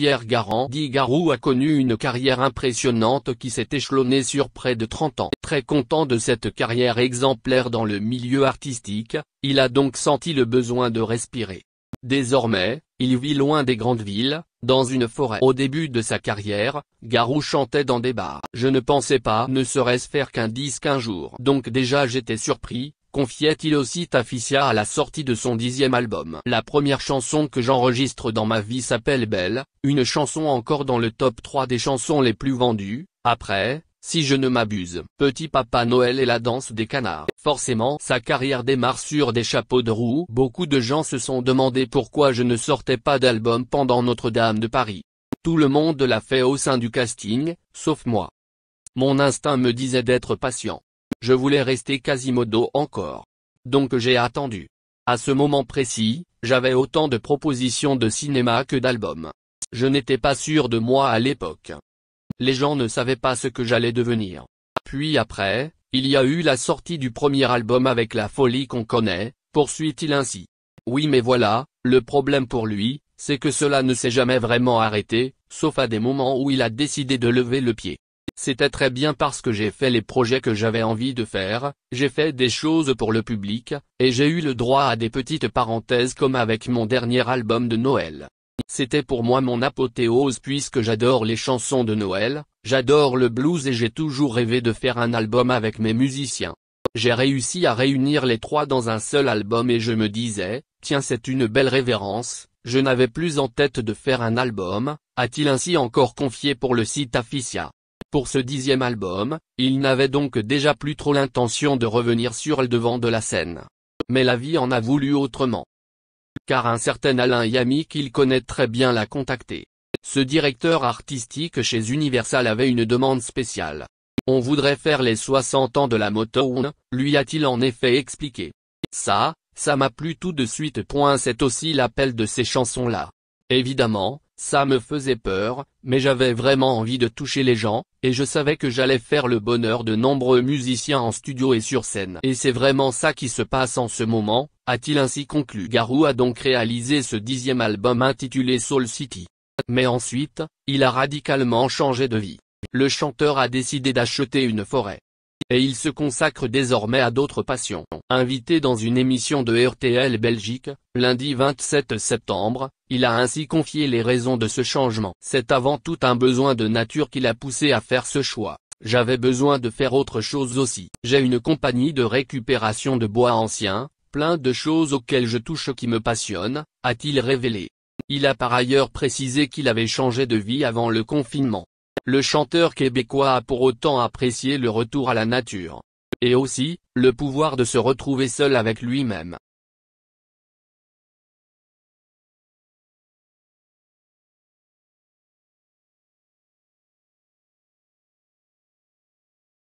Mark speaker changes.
Speaker 1: Pierre Garand Garou a connu une carrière impressionnante qui s'est échelonnée sur près de 30 ans. Très content de cette carrière exemplaire dans le milieu artistique, il a donc senti le besoin de respirer. Désormais, il vit loin des grandes villes, dans une forêt. Au début de sa carrière, Garou chantait dans des bars. Je ne pensais pas ne serait-ce faire qu'un disque un jour. Donc déjà j'étais surpris, confiait-il aussi Taficia à la sortie de son dixième album. La première chanson que j'enregistre dans ma vie s'appelle Belle, une chanson encore dans le top 3 des chansons les plus vendues, après, si je ne m'abuse. Petit Papa Noël et la danse des canards. Forcément, sa carrière démarre sur des chapeaux de roue. Beaucoup de gens se sont demandé pourquoi je ne sortais pas d'album pendant Notre-Dame de Paris. Tout le monde l'a fait au sein du casting, sauf moi. Mon instinct me disait d'être patient. Je voulais rester Quasimodo encore. Donc j'ai attendu. À ce moment précis, j'avais autant de propositions de cinéma que d'albums. Je n'étais pas sûr de moi à l'époque. Les gens ne savaient pas ce que j'allais devenir. Puis après, il y a eu la sortie du premier album avec la folie qu'on connaît, poursuit-il ainsi. Oui mais voilà, le problème pour lui, c'est que cela ne s'est jamais vraiment arrêté, sauf à des moments où il a décidé de lever le pied. C'était très bien parce que j'ai fait les projets que j'avais envie de faire, j'ai fait des choses pour le public, et j'ai eu le droit à des petites parenthèses comme avec mon dernier album de Noël. C'était pour moi mon apothéose puisque j'adore les chansons de Noël, j'adore le blues et j'ai toujours rêvé de faire un album avec mes musiciens. J'ai réussi à réunir les trois dans un seul album et je me disais, tiens c'est une belle révérence, je n'avais plus en tête de faire un album, a-t-il ainsi encore confié pour le site Aficia. Pour ce dixième album, il n'avait donc déjà plus trop l'intention de revenir sur le devant de la scène. Mais la vie en a voulu autrement. Car un certain Alain Yami qu'il connaît très bien l'a contacté. Ce directeur artistique chez Universal avait une demande spéciale. On voudrait faire les 60 ans de la Motown, lui a-t-il en effet expliqué. Ça, ça m'a plu tout de suite. C'est aussi l'appel de ces chansons-là. Évidemment, ça me faisait peur, mais j'avais vraiment envie de toucher les gens, et je savais que j'allais faire le bonheur de nombreux musiciens en studio et sur scène. Et c'est vraiment ça qui se passe en ce moment, a-t-il ainsi conclu. Garou a donc réalisé ce dixième album intitulé Soul City. Mais ensuite, il a radicalement changé de vie. Le chanteur a décidé d'acheter une forêt et il se consacre désormais à d'autres passions. Invité dans une émission de RTL Belgique, lundi 27 septembre, il a ainsi confié les raisons de ce changement. C'est avant tout un besoin de nature qui l'a poussé à faire ce choix. J'avais besoin de faire autre chose aussi. J'ai une compagnie de récupération de bois ancien, plein de choses auxquelles je touche qui me passionnent, a-t-il révélé. Il a par ailleurs précisé qu'il avait changé de vie avant le confinement. Le chanteur québécois a pour autant apprécié le retour à la nature. Et aussi, le pouvoir de se retrouver seul avec lui-même.